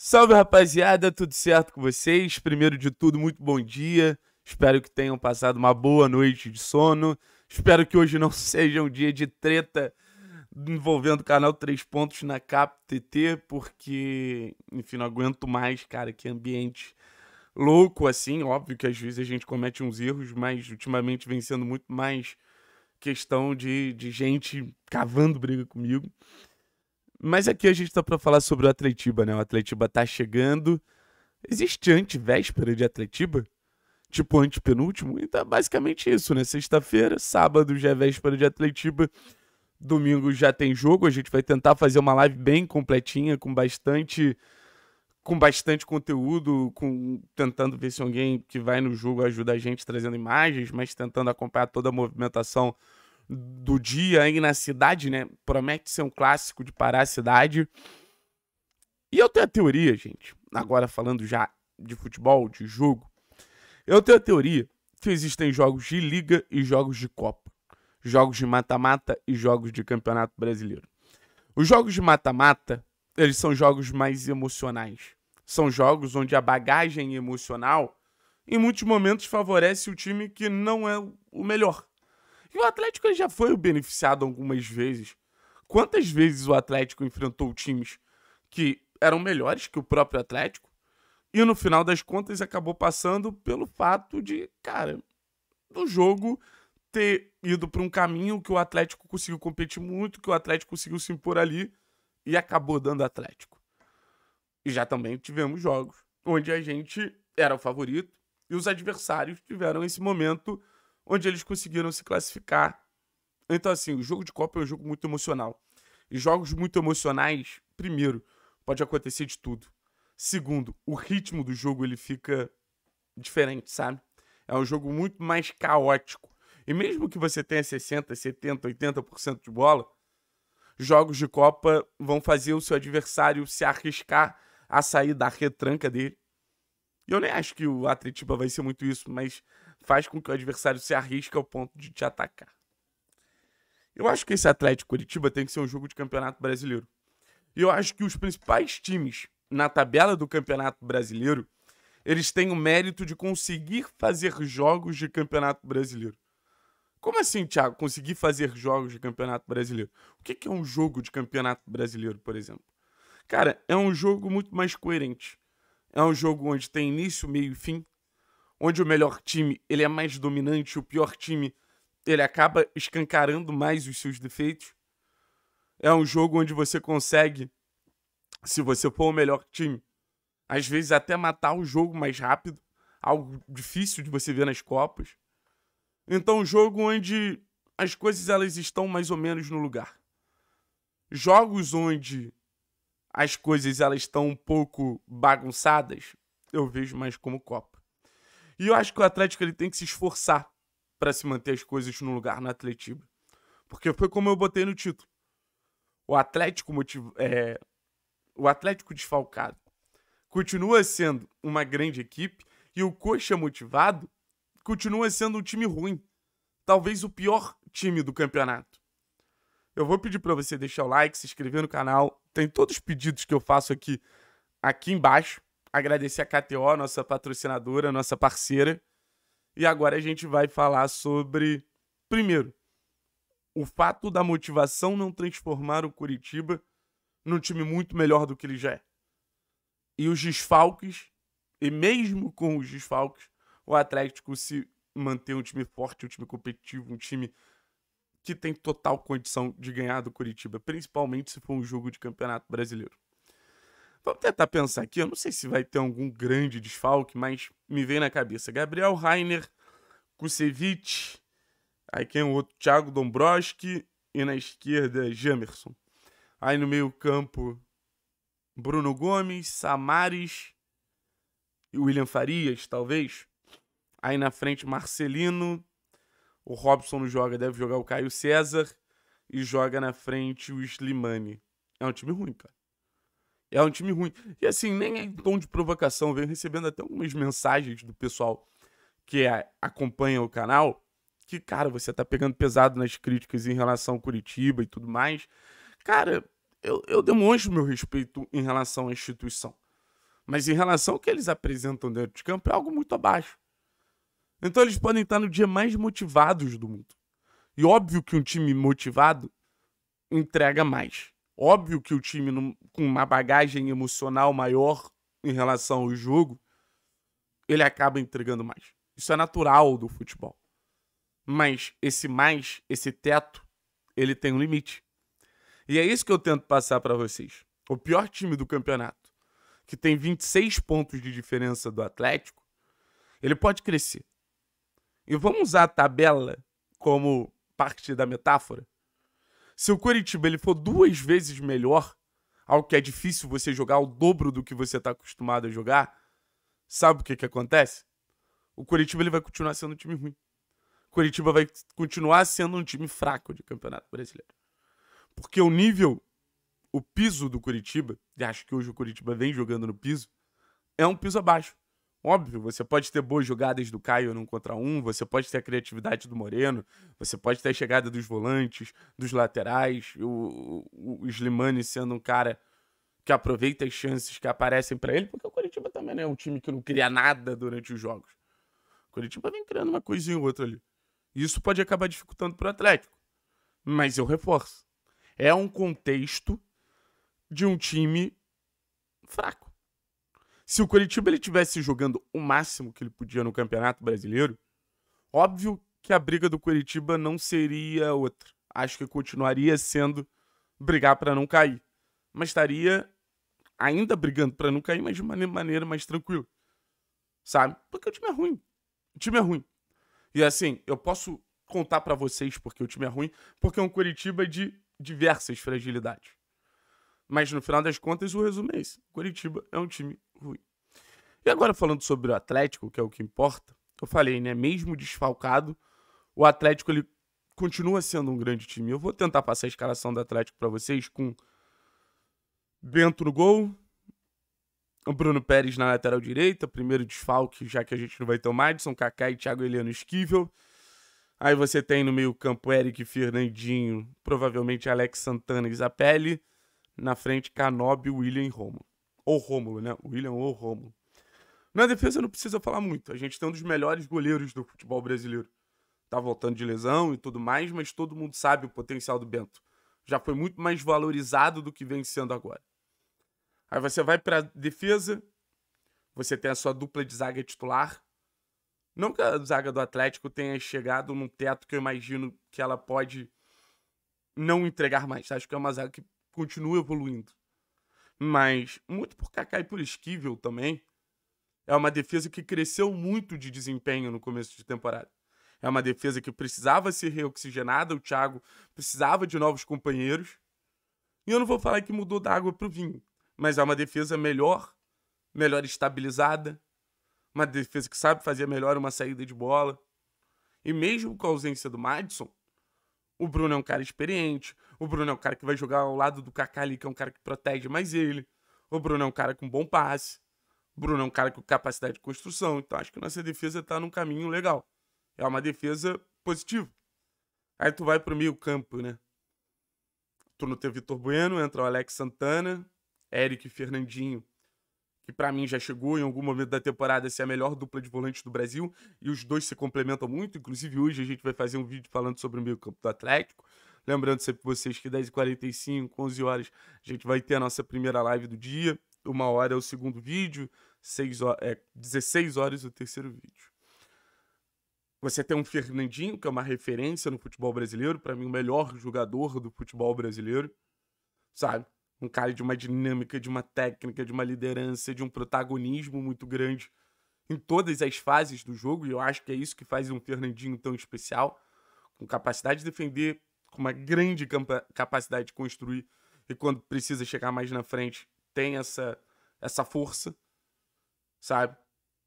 Salve rapaziada, tudo certo com vocês? Primeiro de tudo, muito bom dia. Espero que tenham passado uma boa noite de sono. Espero que hoje não seja um dia de treta envolvendo o canal 3 pontos na CapTT, porque, enfim, não aguento mais, cara, que ambiente louco assim. Óbvio que às vezes a gente comete uns erros, mas ultimamente vem sendo muito mais questão de, de gente cavando briga comigo. Mas aqui a gente tá para falar sobre o Atletiba, né? O Atletiba tá chegando. Existe antivéspera de Atletiba? Tipo antepenúltimo? Então é basicamente isso, né? Sexta-feira, sábado já é véspera de Atletiba. Domingo já tem jogo, a gente vai tentar fazer uma live bem completinha, com bastante com bastante conteúdo, com tentando ver se alguém que vai no jogo ajuda a gente trazendo imagens, mas tentando acompanhar toda a movimentação do dia aí na cidade, né? Promete ser um clássico de parar a cidade. E eu tenho a teoria, gente, agora falando já de futebol, de jogo, eu tenho a teoria que existem jogos de liga e jogos de copa, jogos de mata-mata e jogos de campeonato brasileiro. Os jogos de mata-mata, eles são jogos mais emocionais. São jogos onde a bagagem emocional, em muitos momentos, favorece o time que não é o melhor e o Atlético já foi o beneficiado algumas vezes. Quantas vezes o Atlético enfrentou times que eram melhores que o próprio Atlético e no final das contas acabou passando pelo fato de, cara, do jogo ter ido para um caminho que o Atlético conseguiu competir muito, que o Atlético conseguiu se impor ali e acabou dando Atlético. E já também tivemos jogos onde a gente era o favorito e os adversários tiveram esse momento onde eles conseguiram se classificar. Então, assim, o jogo de Copa é um jogo muito emocional. E jogos muito emocionais, primeiro, pode acontecer de tudo. Segundo, o ritmo do jogo ele fica diferente, sabe? É um jogo muito mais caótico. E mesmo que você tenha 60, 70, 80% de bola, jogos de Copa vão fazer o seu adversário se arriscar a sair da retranca dele e eu nem acho que o Atletiba vai ser muito isso, mas faz com que o adversário se arrisque ao ponto de te atacar. Eu acho que esse Atlético Curitiba tem que ser um jogo de Campeonato Brasileiro. E eu acho que os principais times na tabela do Campeonato Brasileiro, eles têm o mérito de conseguir fazer jogos de Campeonato Brasileiro. Como assim, Thiago, conseguir fazer jogos de Campeonato Brasileiro? O que é um jogo de Campeonato Brasileiro, por exemplo? Cara, é um jogo muito mais coerente. É um jogo onde tem início, meio e fim, onde o melhor time ele é mais dominante, o pior time ele acaba escancarando mais os seus defeitos. É um jogo onde você consegue, se você for o melhor time, às vezes até matar o jogo mais rápido, algo difícil de você ver nas copas. Então, um jogo onde as coisas elas estão mais ou menos no lugar. Jogos onde as coisas elas estão um pouco bagunçadas, eu vejo mais como Copa. E eu acho que o Atlético ele tem que se esforçar para se manter as coisas no lugar no Atletiba. Porque foi como eu botei no título. O Atlético motiv... é... o Atlético desfalcado continua sendo uma grande equipe e o Coxa motivado continua sendo um time ruim. Talvez o pior time do campeonato. Eu vou pedir para você deixar o like, se inscrever no canal, tem todos os pedidos que eu faço aqui, aqui embaixo. Agradecer a KTO, nossa patrocinadora, nossa parceira. E agora a gente vai falar sobre, primeiro, o fato da motivação não transformar o Curitiba num time muito melhor do que ele já é. E os desfalques, e mesmo com os desfalques, o Atlético se manter um time forte, um time competitivo, um time que tem total condição de ganhar do Curitiba, principalmente se for um jogo de campeonato brasileiro. Vamos tentar pensar aqui, eu não sei se vai ter algum grande desfalque, mas me vem na cabeça. Gabriel Rainer, Kusevich, aí quem é o outro? Thiago Dombrowski e na esquerda Jamerson. Aí no meio campo, Bruno Gomes, Samares e William Farias, talvez. Aí na frente, Marcelino, o Robson não joga, deve jogar o Caio César e joga na frente o Slimani. É um time ruim, cara. É um time ruim. E assim, nem é em tom de provocação. Eu venho recebendo até algumas mensagens do pessoal que é, acompanha o canal. Que, cara, você tá pegando pesado nas críticas em relação ao Curitiba e tudo mais. Cara, eu, eu demonstro meu respeito em relação à instituição. Mas em relação ao que eles apresentam dentro de campo, é algo muito abaixo. Então eles podem estar no dia mais motivados do mundo. E óbvio que um time motivado entrega mais. Óbvio que o time no, com uma bagagem emocional maior em relação ao jogo, ele acaba entregando mais. Isso é natural do futebol. Mas esse mais, esse teto, ele tem um limite. E é isso que eu tento passar para vocês. O pior time do campeonato, que tem 26 pontos de diferença do Atlético, ele pode crescer. E vamos usar a tabela como parte da metáfora? Se o Curitiba ele for duas vezes melhor, algo que é difícil você jogar o dobro do que você está acostumado a jogar, sabe o que, que acontece? O Curitiba ele vai continuar sendo um time ruim. O Curitiba vai continuar sendo um time fraco de campeonato brasileiro. Porque o nível, o piso do Curitiba, e acho que hoje o Curitiba vem jogando no piso, é um piso abaixo. Óbvio, você pode ter boas jogadas do Caio num contra um, você pode ter a criatividade do Moreno, você pode ter a chegada dos volantes, dos laterais, o, o, o Slimani sendo um cara que aproveita as chances que aparecem para ele, porque o Curitiba também não é um time que não cria nada durante os jogos. O Curitiba vem criando uma coisinha ou outra ali. Isso pode acabar dificultando para o Atlético. Mas eu reforço. É um contexto de um time fraco. Se o Curitiba ele tivesse jogando o máximo que ele podia no Campeonato Brasileiro, óbvio que a briga do Curitiba não seria outra. Acho que continuaria sendo brigar para não cair, mas estaria ainda brigando para não cair, mas de uma maneira mais tranquila. Sabe? Porque o time é ruim. O time é ruim. E assim, eu posso contar para vocês porque o time é ruim, porque é um Curitiba de diversas fragilidades. Mas no final das contas, o resumo é esse. O Curitiba é um time ruim. E agora falando sobre o Atlético, que é o que importa, eu falei, né? Mesmo desfalcado, o Atlético ele continua sendo um grande time. Eu vou tentar passar a escalação do Atlético para vocês com Bento no gol, Bruno Pérez na lateral direita, primeiro desfalque, já que a gente não vai ter o Madison, Kaká e Thiago Heleno Esquivel. Aí você tem no meio-campo Eric Fernandinho, provavelmente Alex Santana e Isapelli. Na frente, Canobi, William e Romo ou Rômulo, né? William ou Rômulo. Na defesa não precisa falar muito. A gente tem um dos melhores goleiros do futebol brasileiro. Tá voltando de lesão e tudo mais, mas todo mundo sabe o potencial do Bento. Já foi muito mais valorizado do que vem sendo agora. Aí você vai para defesa, você tem a sua dupla de zaga titular. Não que a zaga do Atlético tenha chegado num teto que eu imagino que ela pode não entregar mais. Acho que é uma zaga que continua evoluindo mas muito por Kaká e por Esquivel também, é uma defesa que cresceu muito de desempenho no começo de temporada. É uma defesa que precisava ser reoxigenada, o Thiago precisava de novos companheiros. E eu não vou falar que mudou da água para o vinho, mas é uma defesa melhor, melhor estabilizada, uma defesa que sabe fazer melhor uma saída de bola. E mesmo com a ausência do Madison, o Bruno é um cara experiente. O Bruno é um cara que vai jogar ao lado do Kaká ali, que é um cara que protege mais ele. O Bruno é um cara com bom passe. O Bruno é um cara com capacidade de construção. Então acho que nossa defesa tá num caminho legal. É uma defesa positiva. Aí tu vai pro meio campo, né? Tu não tem Vitor Bueno, entra o Alex Santana, Eric Fernandinho que para mim já chegou em algum momento da temporada a ser a melhor dupla de volantes do Brasil, e os dois se complementam muito, inclusive hoje a gente vai fazer um vídeo falando sobre o meio campo do Atlético, lembrando sempre vocês que 10h45, 11 horas, a gente vai ter a nossa primeira live do dia, uma hora é o segundo vídeo, 6 horas, é, 16 horas o terceiro vídeo. Você tem um Fernandinho, que é uma referência no futebol brasileiro, para mim o melhor jogador do futebol brasileiro, sabe? Um cara de uma dinâmica, de uma técnica, de uma liderança, de um protagonismo muito grande em todas as fases do jogo, e eu acho que é isso que faz um Fernandinho tão especial, com capacidade de defender, com uma grande capacidade de construir, e quando precisa chegar mais na frente, tem essa, essa força, sabe?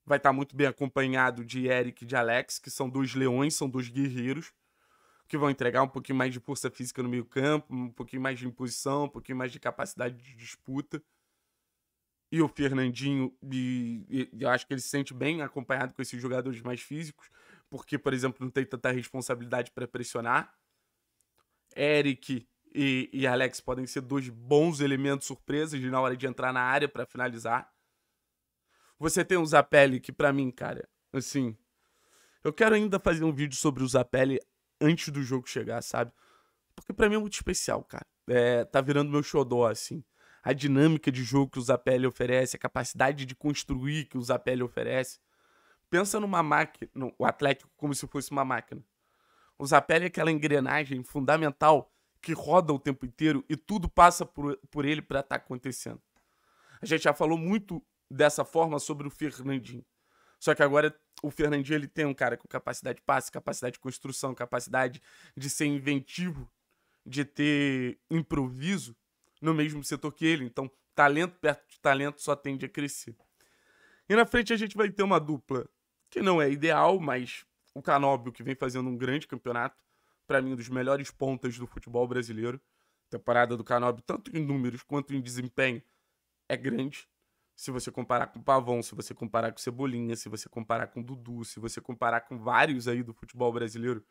Vai estar tá muito bem acompanhado de Eric e de Alex, que são dois leões, são dois guerreiros, que vão entregar um pouquinho mais de força física no meio campo, um pouquinho mais de imposição, um pouquinho mais de capacidade de disputa. E o Fernandinho, e, e, eu acho que ele se sente bem acompanhado com esses jogadores mais físicos, porque, por exemplo, não tem tanta responsabilidade para pressionar. Eric e, e, Alex podem ser dois bons elementos surpresas na hora de entrar na área para finalizar. Você tem o Zapelli, que para mim, cara, assim, eu quero ainda fazer um vídeo sobre o Zapelli antes do jogo chegar, sabe? Porque para mim é muito especial, cara. É, tá virando meu xodó, assim. A dinâmica de jogo que o Zapelli oferece, a capacidade de construir que o Zapelli oferece. Pensa numa máquina, o Atlético como se fosse uma máquina. O Zapelli é aquela engrenagem fundamental que roda o tempo inteiro e tudo passa por, por ele para estar tá acontecendo. A gente já falou muito dessa forma sobre o Fernandinho. Só que agora o Fernandinho ele tem um cara com capacidade de passe, capacidade de construção, capacidade de ser inventivo, de ter improviso no mesmo setor que ele. Então, talento perto de talento só tende a crescer. E na frente a gente vai ter uma dupla que não é ideal, mas o Canóbio que vem fazendo um grande campeonato, para mim um dos melhores pontas do futebol brasileiro. A temporada do Canóbio, tanto em números quanto em desempenho, é grande. Se você comparar com o Pavão, se você comparar com o Cebolinha, se você comparar com o Dudu, se você comparar com vários aí do futebol brasileiro,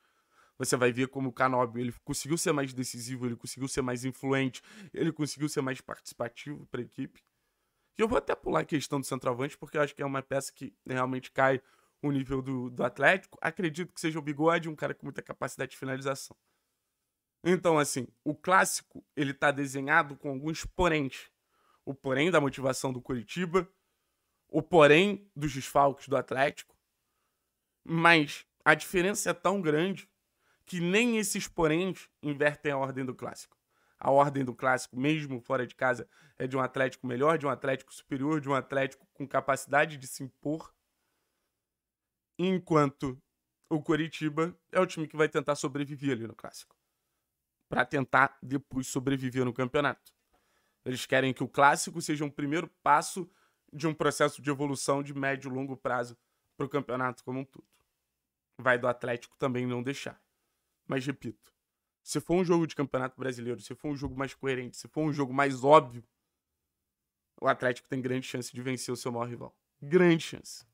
você vai ver como o Canóbio ele conseguiu ser mais decisivo, ele conseguiu ser mais influente, ele conseguiu ser mais participativo para a equipe. E eu vou até pular a questão do centroavante, porque eu acho que é uma peça que realmente cai o nível do, do Atlético. Acredito que seja o Bigode, um cara com muita capacidade de finalização. Então, assim, o clássico, ele tá desenhado com alguns porentes o porém da motivação do Curitiba, o porém dos desfalques do Atlético. Mas a diferença é tão grande que nem esses poréns invertem a ordem do clássico. A ordem do clássico, mesmo fora de casa, é de um Atlético melhor, de um Atlético superior, de um Atlético com capacidade de se impor. Enquanto o Coritiba é o time que vai tentar sobreviver ali no clássico. Para tentar depois sobreviver no campeonato. Eles querem que o clássico seja um primeiro passo de um processo de evolução de médio e longo prazo para o campeonato como um todo. Vai do Atlético também não deixar. Mas repito, se for um jogo de campeonato brasileiro, se for um jogo mais coerente, se for um jogo mais óbvio, o Atlético tem grande chance de vencer o seu maior rival. Grande chance.